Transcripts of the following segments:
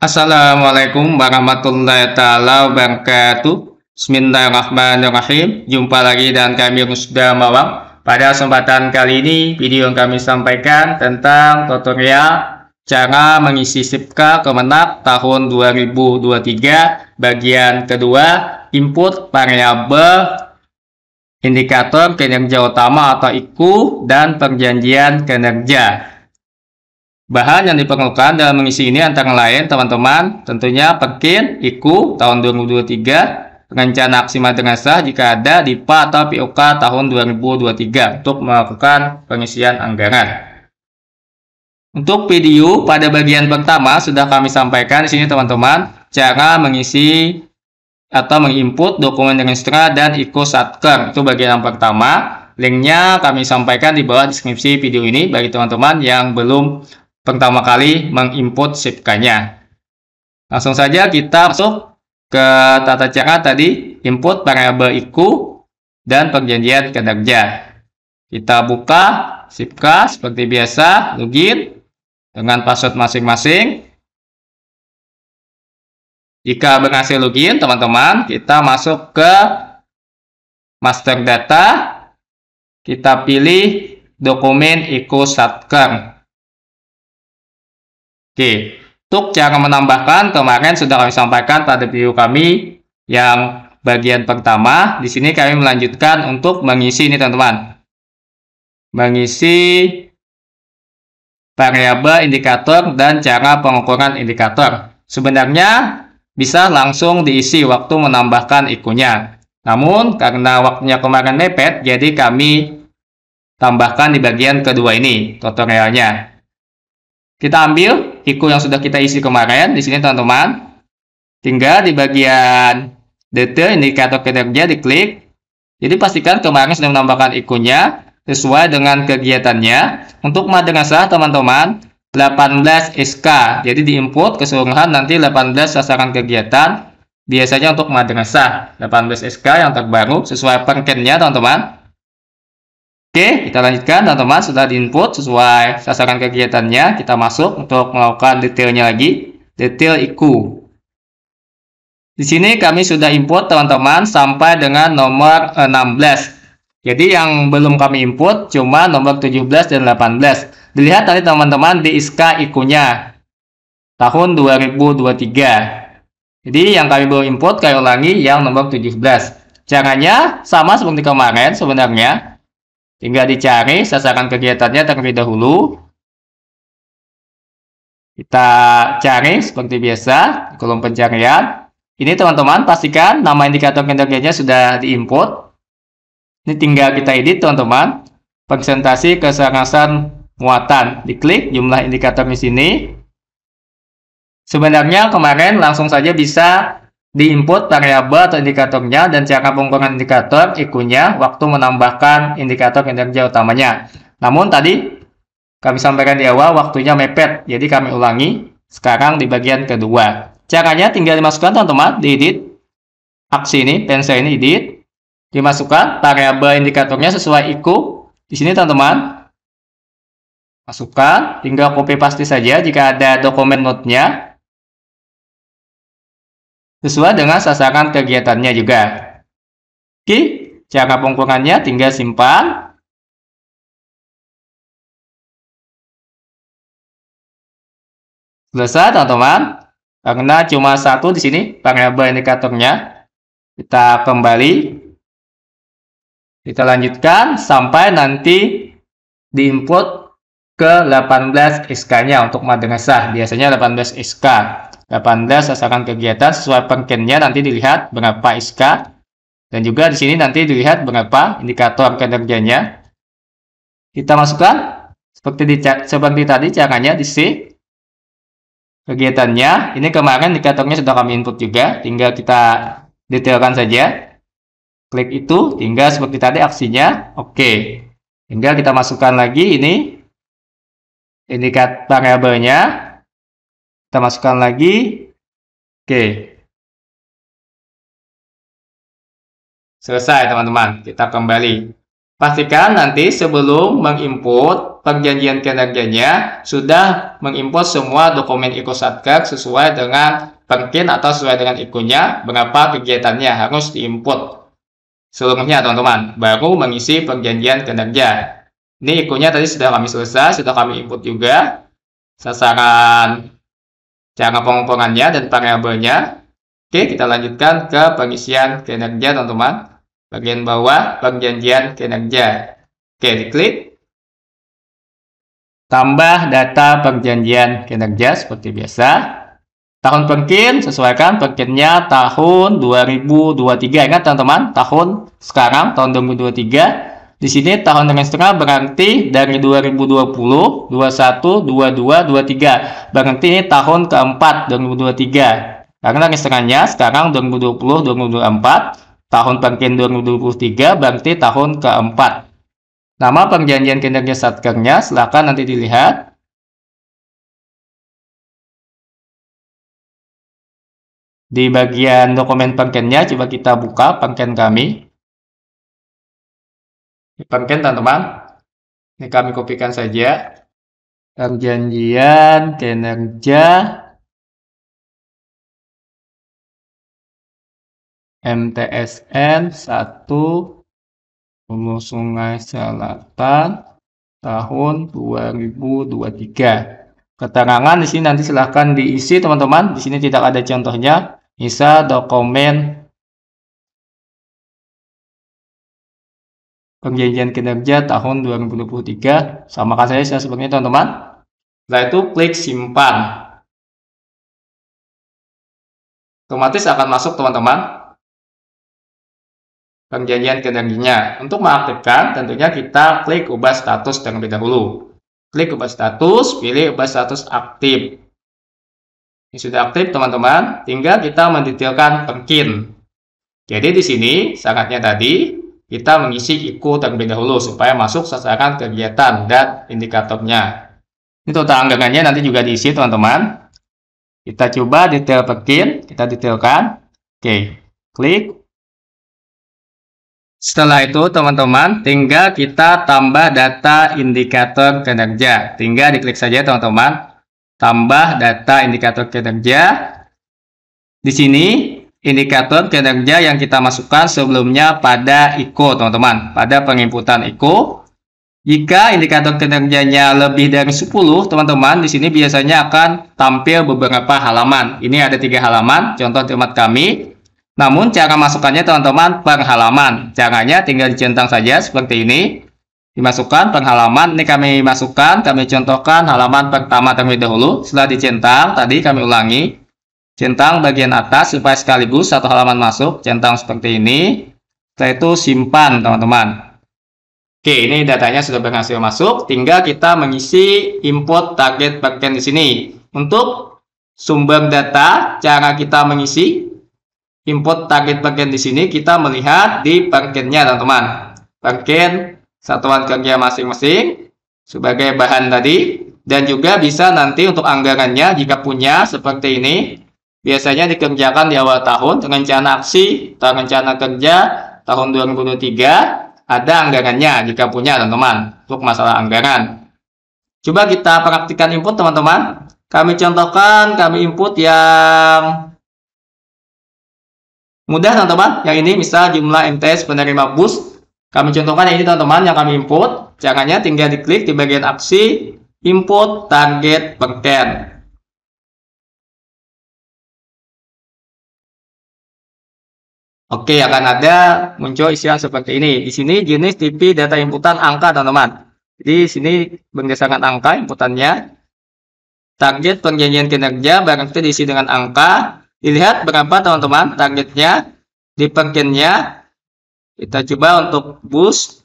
Assalamualaikum warahmatullahi taala wabarakatuh. Bismillahirrahmanirrahim. Jumpa lagi dengan kami Rusda Mawang. Pada kesempatan kali ini, video yang kami sampaikan tentang tutorial cara mengisi SIPKA Kemenak tahun 2023 bagian kedua input variabel indikator kinerja utama atau IKU dan perjanjian kinerja. Bahan yang diperlukan dalam mengisi ini antara lain teman-teman tentunya Perkin, IKU tahun 2023, rencana aksi madrasah jika ada di PA atau POK tahun 2023 untuk melakukan pengisian anggaran. Untuk video pada bagian pertama sudah kami sampaikan di sini teman-teman cara mengisi atau menginput dokumen registra dan IKU Satker itu bagian yang pertama. Linknya kami sampaikan di bawah deskripsi video ini bagi teman-teman yang belum pertama kali menginput SIPK-nya. Langsung saja kita masuk ke tata cara tadi input variabel IKU dan perjanjian kinerja. Kita buka SIPK seperti biasa, login dengan password masing-masing. Jika berhasil login, teman-teman, kita masuk ke master data. Kita pilih dokumen IKU satker. Oke, untuk cara menambahkan, kemarin sudah kami sampaikan pada video kami yang bagian pertama. Di sini kami melanjutkan untuk mengisi ini teman-teman. Mengisi variabel indikator dan cara pengukuran indikator. Sebenarnya bisa langsung diisi waktu menambahkan ikunya. Namun karena waktunya kemarin mepet, jadi kami tambahkan di bagian kedua ini tutorialnya. Kita ambil Iku yang sudah kita isi kemarin di sini teman-teman. Tinggal di bagian detail indikator kinerja diklik. Jadi pastikan kemarin sudah menambahkan ikunya sesuai dengan kegiatannya. Untuk madrasah teman-teman 18 SK. Jadi di input keseluruhan nanti 18 sasaran kegiatan biasanya untuk madrasah 18 SK yang terbaru sesuai perkennya teman-teman. Oke, kita lanjutkan teman-teman. Sudah diinput sesuai sasaran kegiatannya. Kita masuk untuk melakukan detailnya lagi. Detail IQ. Di sini kami sudah input teman-teman sampai dengan nomor 16. Eh, Jadi yang belum kami input cuma nomor 17 dan 18. Dilihat tadi teman-teman di SK IQ-nya. Tahun 2023. Jadi yang kami belum input, kayak ulangi yang nomor 17. Caranya sama seperti kemarin sebenarnya Tinggal dicari sasaran kegiatannya terlebih dahulu. Kita cari seperti biasa di kolom pencarian. Ini teman-teman pastikan nama indikator kinerjanya sudah diinput. Ini tinggal kita edit teman-teman. Presentasi keserasan muatan. Diklik jumlah indikator di sini. Sebenarnya kemarin langsung saja bisa di input variabel atau indikatornya dan cara pengukuran indikator ikunya waktu menambahkan indikator kinerja utamanya. Namun tadi kami sampaikan di awal waktunya mepet, jadi kami ulangi sekarang di bagian kedua. Caranya tinggal dimasukkan teman-teman di edit aksi ini, pensil ini edit, dimasukkan variabel indikatornya sesuai iku. Di sini teman-teman masukkan tinggal copy paste saja jika ada dokumen note-nya sesuai dengan sasaran kegiatannya juga. Oke, cara pengukurannya tinggal simpan. Selesai teman-teman. Karena cuma satu di sini variabel indikatornya. Kita kembali. Kita lanjutkan sampai nanti diinput ke 18 SK-nya untuk madrasah. Biasanya 18 SK. 18 sasaran kegiatan sesuai perkennya nanti dilihat berapa ISK dan juga di sini nanti dilihat berapa indikator kinerjanya. Kita masukkan seperti di, seperti tadi caranya di sini kegiatannya. Ini kemarin indikatornya sudah kami input juga, tinggal kita detailkan saja. Klik itu, tinggal seperti tadi aksinya. Oke. Tinggal kita masukkan lagi ini indikat variabelnya kita masukkan lagi. Oke. Selesai teman-teman. Kita kembali. Pastikan nanti sebelum menginput perjanjian kinerjanya sudah menginput semua dokumen Satker sesuai dengan perkin atau sesuai dengan ikunya berapa kegiatannya harus diinput seluruhnya teman-teman baru mengisi perjanjian kinerja ini ikunya tadi sudah kami selesai sudah kami input juga sasaran cara pengumpulannya dan variabelnya. Oke, kita lanjutkan ke pengisian kinerja, teman-teman. Bagian bawah, perjanjian kinerja. Oke, diklik. Tambah data perjanjian kinerja seperti biasa. Tahun perkin, sesuaikan perkinnya tahun 2023. Ingat, teman-teman, tahun sekarang, tahun 2023 di sini tahun dengan setengah berarti dari 2020, 21, 22, 23. Berarti ini tahun keempat 2023. Karena dengan setengahnya sekarang 2020, 2024. Tahun perkiraan 2023 berarti tahun keempat. Nama perjanjian kinerja satkernya silahkan nanti dilihat. Di bagian dokumen perkennya, coba kita buka perken kami. Dipamerkan teman-teman. Ini kami kopikan saja. Perjanjian kinerja MTSN 1 Hulu Sungai Selatan tahun 2023. Keterangan di sini nanti silahkan diisi teman-teman. Di sini tidak ada contohnya. Bisa dokumen perjanjian Kinerja tahun 2023 sama kan saya, saya sebelumnya teman-teman. Setelah itu klik simpan. Otomatis akan masuk teman-teman perjanjian kinerjanya. Untuk mengaktifkan tentunya kita klik ubah status terlebih dahulu. Klik ubah status, pilih ubah status aktif. Ini sudah aktif teman-teman, tinggal kita mendetailkan perkin. Jadi di sini sangatnya tadi kita mengisi IKU terlebih dahulu supaya masuk sasaran kegiatan dan indikatornya. Ini total anggarannya nanti juga diisi teman-teman. Kita coba detail pekin, kita detailkan. Oke, klik. Setelah itu teman-teman, tinggal kita tambah data indikator kinerja. Tinggal diklik saja teman-teman. Tambah data indikator kinerja. Di sini indikator kinerja yang kita masukkan sebelumnya pada ICO, teman-teman. Pada penginputan ICO, jika indikator kinerjanya lebih dari 10, teman-teman, di sini biasanya akan tampil beberapa halaman. Ini ada tiga halaman, contoh tempat kami. Namun, cara masukkannya, teman-teman, per halaman. Caranya tinggal dicentang saja seperti ini. Dimasukkan per halaman, ini kami masukkan, kami contohkan halaman pertama terlebih dahulu. Setelah dicentang, tadi kami ulangi, centang bagian atas supaya sekaligus satu halaman masuk centang seperti ini setelah itu simpan teman-teman oke ini datanya sudah berhasil masuk tinggal kita mengisi input target bagian di sini untuk sumber data cara kita mengisi input target bagian di sini kita melihat di bagiannya, teman-teman Bagian satuan kerja masing-masing sebagai bahan tadi dan juga bisa nanti untuk anggarannya jika punya seperti ini biasanya dikerjakan di awal tahun, rencana aksi atau rencana kerja tahun 2023 ada anggarannya jika punya teman-teman untuk masalah anggaran. Coba kita praktikan input teman-teman. Kami contohkan kami input yang mudah teman-teman. Yang ini misal jumlah MTS penerima bus. Kami contohkan yang ini teman-teman yang kami input. Caranya tinggal diklik di bagian aksi input target perken. Oke, akan ada muncul isian seperti ini. Di sini jenis tipe data inputan angka, teman-teman. Jadi sini berdasarkan angka inputannya. Target perjanjian kinerja berarti diisi dengan angka. Dilihat berapa teman-teman targetnya di perkennya. Kita coba untuk boost.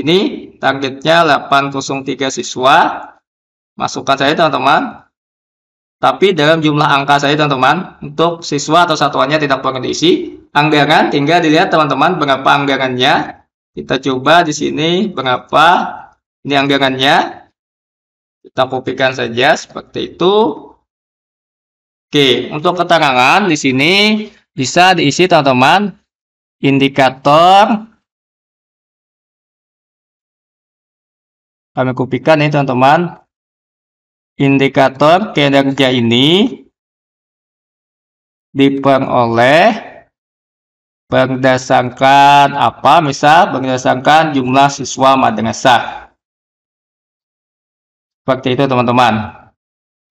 Ini targetnya 803 siswa. Masukkan saja teman-teman tapi dalam jumlah angka saja teman-teman untuk siswa atau satuannya tidak perlu diisi anggaran tinggal dilihat teman-teman berapa anggarannya kita coba di sini berapa ini anggarannya kita kopikan saja seperti itu oke untuk keterangan di sini bisa diisi teman-teman indikator kami kopikan ini teman-teman Indikator kinerja ini diperoleh berdasarkan apa? Misal berdasarkan jumlah siswa madrasah. Seperti itu teman-teman.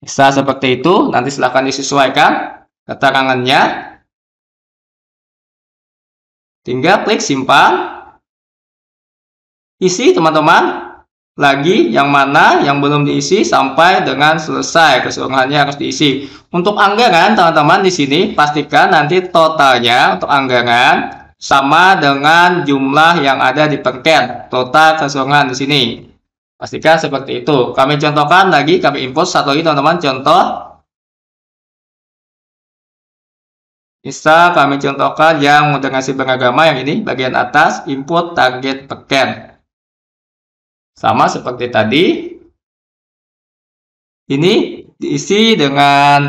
Bisa seperti itu, nanti silahkan disesuaikan keterangannya. Tinggal klik simpan. Isi teman-teman, lagi yang mana yang belum diisi sampai dengan selesai keseluruhannya harus diisi. Untuk anggaran teman-teman di sini pastikan nanti totalnya untuk anggaran sama dengan jumlah yang ada di perken total keseluruhan di sini. Pastikan seperti itu. Kami contohkan lagi, kami input satu lagi teman-teman contoh. Bisa kami contohkan yang ngasih beragama yang ini bagian atas input target peken. Sama seperti tadi. Ini diisi dengan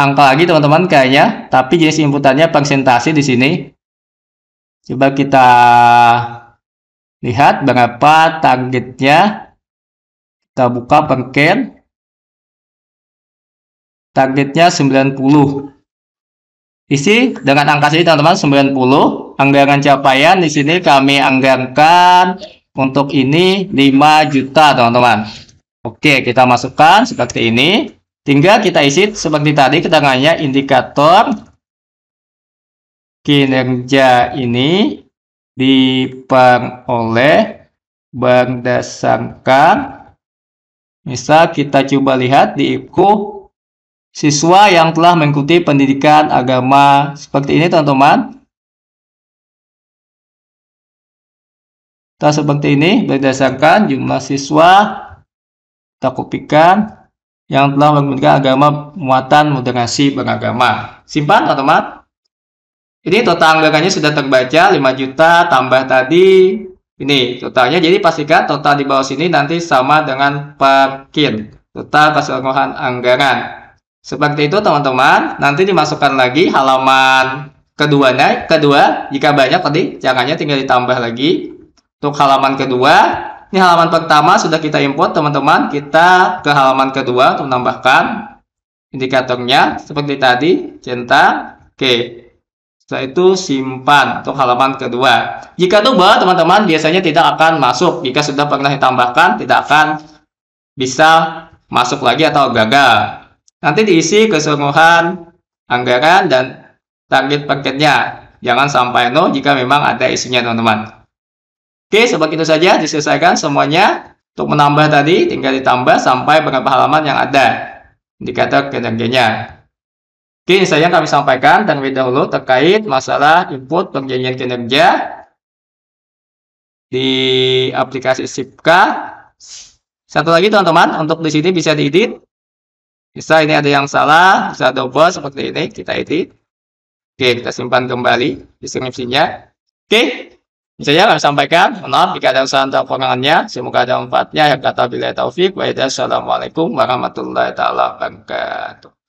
angka lagi teman-teman kayaknya, tapi jenis inputannya persentase di sini. Coba kita lihat berapa targetnya. Kita buka pengken. Targetnya 90. Isi dengan angka sini teman-teman 90. Anggaran capaian di sini kami anggarkan untuk ini 5 juta teman-teman. Oke, kita masukkan seperti ini. Tinggal kita isi seperti tadi keterangannya indikator kinerja ini diperoleh berdasarkan misal kita coba lihat di IPKU siswa yang telah mengikuti pendidikan agama seperti ini teman-teman Tak seperti ini berdasarkan jumlah siswa kita kopikan yang telah menggunakan agama muatan moderasi beragama. Simpan teman-teman. Ini total anggarannya sudah terbaca 5 juta tambah tadi ini totalnya jadi pastikan total di bawah sini nanti sama dengan parkir total keseluruhan anggaran. Seperti itu teman-teman. Nanti dimasukkan lagi halaman kedua naik kedua jika banyak tadi caranya tinggal ditambah lagi untuk halaman kedua, ini halaman pertama sudah kita input, teman-teman. Kita ke halaman kedua untuk menambahkan indikatornya seperti tadi, centang. Oke. Setelah itu simpan untuk halaman kedua. Jika double teman-teman biasanya tidak akan masuk. Jika sudah pernah ditambahkan tidak akan bisa masuk lagi atau gagal. Nanti diisi keseluruhan anggaran dan target paketnya. Jangan sampai no jika memang ada isinya teman-teman. Oke, sebab itu saja diselesaikan semuanya. Untuk menambah tadi, tinggal ditambah sampai berapa halaman yang ada. Indikator kinerjanya. Oke, ini saya yang kami sampaikan dan video dulu terkait masalah input perjanjian kinerja di aplikasi Sipka. Satu lagi teman-teman, untuk di sini bisa diedit. Bisa ini ada yang salah, bisa double seperti ini, kita edit. Oke, kita simpan kembali deskripsinya. Oke, Misalnya kami sampaikan, maaf jika ada salah dalam pengenalannya, semoga ada manfaatnya. Ya kata bila taufik, wa Assalamualaikum warahmatullahi taala wabarakatuh.